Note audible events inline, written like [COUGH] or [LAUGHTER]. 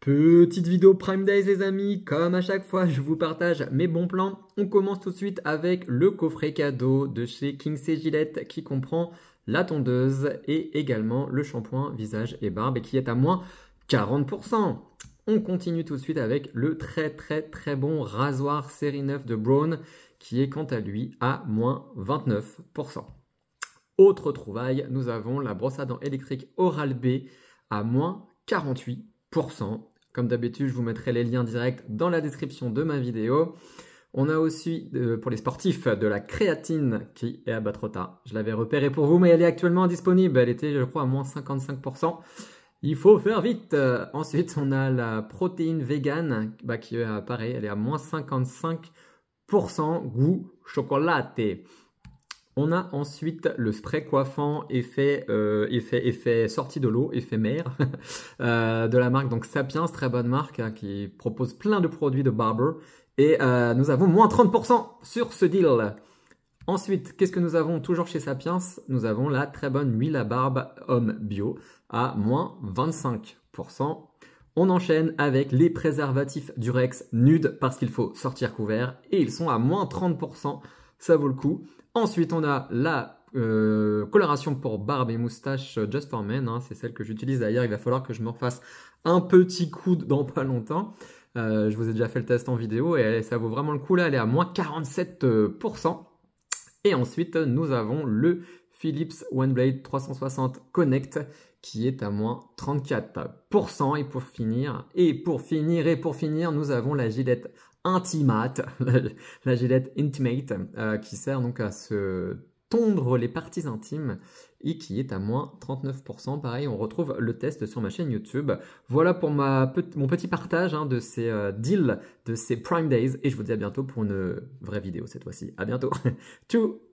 Petite vidéo Prime Days les amis, comme à chaque fois je vous partage mes bons plans. On commence tout de suite avec le coffret cadeau de chez C Gillette qui comprend la tondeuse et également le shampoing visage et barbe et qui est à moins 40%. On continue tout de suite avec le très très très bon rasoir série 9 de Braun qui est quant à lui à moins 29%. Autre trouvaille, nous avons la brosse à dents électrique Oral B à moins 48% comme d'habitude, je vous mettrai les liens directs dans la description de ma vidéo. On a aussi euh, pour les sportifs de la créatine qui est à Batrota. Je l'avais repéré pour vous, mais elle est actuellement disponible. Elle était, je crois, à moins 55%. Il faut faire vite. Euh, ensuite, on a la protéine vegan bah, qui est elle est à moins 55%, goût chocolaté. On a ensuite le spray coiffant effet, euh, effet, effet sorti de l'eau, effet mer, [LAUGHS] euh, de la marque donc Sapiens, très bonne marque hein, qui propose plein de produits de barber. Et euh, nous avons moins 30% sur ce deal. Ensuite, qu'est-ce que nous avons toujours chez Sapiens Nous avons la très bonne huile à barbe homme bio à moins 25%. On enchaîne avec les préservatifs Durex nudes parce qu'il faut sortir couvert et ils sont à moins 30%. Ça vaut le coup. Ensuite, on a la euh, coloration pour barbe et moustache euh, Just for Men. Hein, c'est celle que j'utilise d'ailleurs. Il va falloir que je me refasse un petit coup dans pas longtemps. Euh, je vous ai déjà fait le test en vidéo et ça vaut vraiment le coup. Là, elle est à moins 47%. Et ensuite, nous avons le Philips OneBlade 360 Connect qui est à moins 34%. Et pour finir, et pour finir, et pour finir, nous avons la gilette. Intimate, [LAUGHS] la, gilette Intimate, euh, qui sert donc à se tondre les parties intimes et qui est à moins 39%. Pareil, on retrouve le test sur ma chaîne YouTube. Voilà pour ma, mon petit partage hein, de ces euh, deals, de ces Prime Days, et je vous dis à bientôt pour une vraie vidéo cette fois-ci. À bientôt. [LAUGHS] Tchou